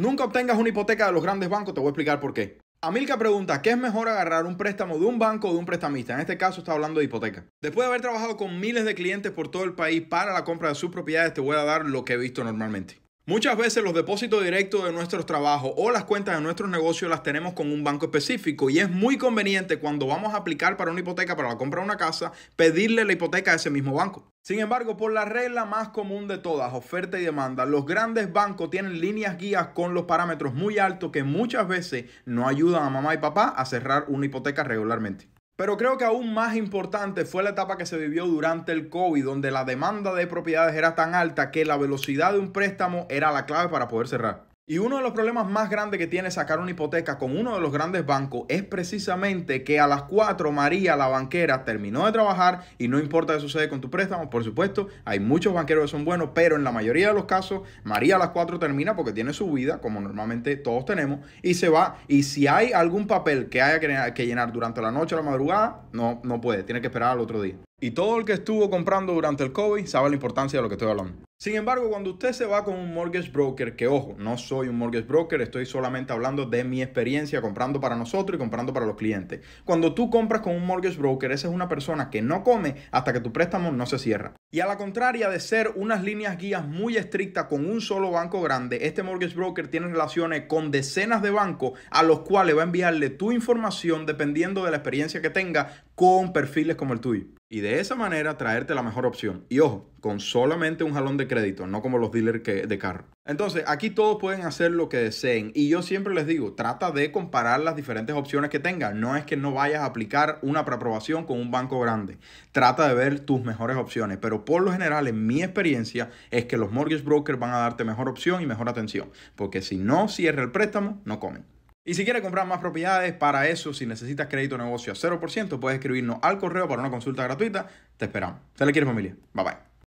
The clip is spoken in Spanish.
Nunca obtengas una hipoteca de los grandes bancos, te voy a explicar por qué. Amilka pregunta, ¿qué es mejor agarrar un préstamo de un banco o de un prestamista? En este caso está hablando de hipoteca. Después de haber trabajado con miles de clientes por todo el país para la compra de sus propiedades, te voy a dar lo que he visto normalmente. Muchas veces los depósitos directos de nuestros trabajos o las cuentas de nuestros negocios las tenemos con un banco específico y es muy conveniente cuando vamos a aplicar para una hipoteca, para la compra de una casa, pedirle la hipoteca a ese mismo banco. Sin embargo, por la regla más común de todas, oferta y demanda, los grandes bancos tienen líneas guías con los parámetros muy altos que muchas veces no ayudan a mamá y papá a cerrar una hipoteca regularmente. Pero creo que aún más importante fue la etapa que se vivió durante el COVID, donde la demanda de propiedades era tan alta que la velocidad de un préstamo era la clave para poder cerrar. Y uno de los problemas más grandes que tiene sacar una hipoteca con uno de los grandes bancos es precisamente que a las 4 María, la banquera, terminó de trabajar y no importa qué sucede con tu préstamo. Por supuesto, hay muchos banqueros que son buenos, pero en la mayoría de los casos, María a las 4 termina porque tiene su vida, como normalmente todos tenemos, y se va. Y si hay algún papel que haya que llenar durante la noche o la madrugada, no, no puede, tiene que esperar al otro día. Y todo el que estuvo comprando durante el COVID sabe la importancia de lo que estoy hablando. Sin embargo, cuando usted se va con un mortgage broker, que ojo, no soy un mortgage broker, estoy solamente hablando de mi experiencia comprando para nosotros y comprando para los clientes. Cuando tú compras con un mortgage broker, esa es una persona que no come hasta que tu préstamo no se cierra. Y a la contraria de ser unas líneas guías muy estrictas con un solo banco grande, este mortgage broker tiene relaciones con decenas de bancos a los cuales va a enviarle tu información dependiendo de la experiencia que tenga con perfiles como el tuyo y de esa manera traerte la mejor opción. Y ojo, con solamente un jalón de crédito, no como los dealers que, de carro. Entonces, aquí todos pueden hacer lo que deseen. Y yo siempre les digo, trata de comparar las diferentes opciones que tengas. No es que no vayas a aplicar una preaprobación con un banco grande. Trata de ver tus mejores opciones. Pero por lo general, en mi experiencia, es que los mortgage brokers van a darte mejor opción y mejor atención. Porque si no cierra el préstamo, no comen. Y si quieres comprar más propiedades, para eso, si necesitas crédito negocio a 0%, puedes escribirnos al correo para una consulta gratuita. Te esperamos. ¿Te le quiere familia. Bye bye.